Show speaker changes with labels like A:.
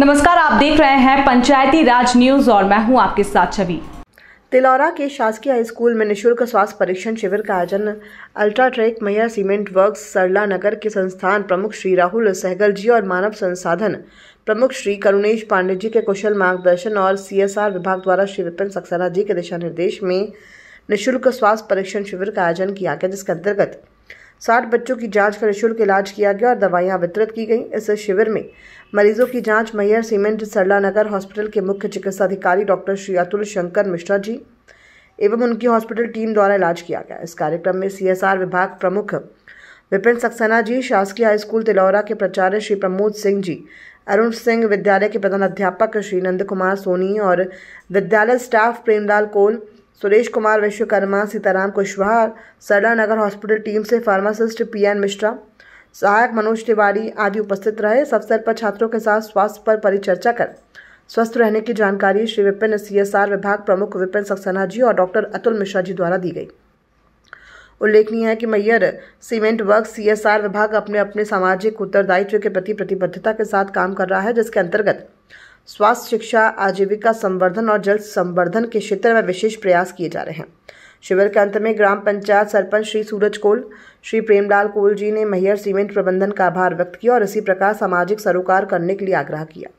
A: नमस्कार आप देख रहे हैं पंचायती राज न्यूज और मैं हूं आपके साथ छवि
B: तिलौरा के शासकीय हाई स्कूल में निशुल्क स्वास्थ्य परीक्षण शिविर का आयोजन अल्ट्राट्रेक मैयर सीमेंट वर्क्स सरला नगर के संस्थान प्रमुख श्री राहुल सहगल जी और मानव संसाधन प्रमुख श्री करुणेश पांडे जी के कुशल मार्गदर्शन और सीएसआर विभाग द्वारा श्री विपिन सक्सेना जी के दिशा निर्देश में निःशुल्क स्वास्थ्य परीक्षण शिविर का आयोजन किया गया जिसके अंतर्गत साठ बच्चों की जांच कर निःशुल्क इलाज किया गया और दवाइयां वितरित की गई इस शिविर में मरीजों की जांच मैयर सीमेंट सरला नगर हॉस्पिटल के मुख्य चिकित्सा अधिकारी डॉक्टर श्री अतुल शंकर मिश्रा जी एवं उनकी हॉस्पिटल टीम द्वारा इलाज किया गया इस कार्यक्रम में सी विभाग प्रमुख विपिन सक्सेना जी शासकीय हाई स्कूल तिलौरा के प्राचार्य श्री प्रमोद सिंह जी अरुण सिंह विद्यालय के प्रधानाध्यापक श्री नंद कुमार सोनी और विद्यालय staff Premlal Kol Suresh Kumar Vishwakarma Sitaram Kushwaha Sarla Nagar hospital team से फार्मासिस्ट पी एन मिश्रा सहायक मनोज तिवारी आदि उपस्थित रहे इस अवसर पर छात्रों के साथ स्वास्थ्य पर परिचर्चा कर स्वस्थ रहने की जानकारी श्री विपिन सीएसआर विभाग प्रमुख विपिन सक्सेना जी और डॉक्टर अतुल मिश्रा जी द्वारा दी गई उल्लेखनीय है कि मैयर सीमेंट वर्क सीएसआर विभाग अपने अपने सामाजिक उत्तरदायित्व के प्रति प्रतिबद्धता के साथ काम कर रहा है जिसके अंतर्गत स्वास्थ्य शिक्षा आजीविका संवर्धन और जल संवर्धन के क्षेत्र में विशेष प्रयास किए जा रहे हैं शिविर के अंत में ग्राम पंचायत सरपंच श्री सूरज कोल श्री प्रेमलाल कोल जी ने मैयर सीमेंट प्रबंधन का आभार व्यक्त किया और इसी प्रकार सामाजिक सरोकार करने के लिए आग्रह किया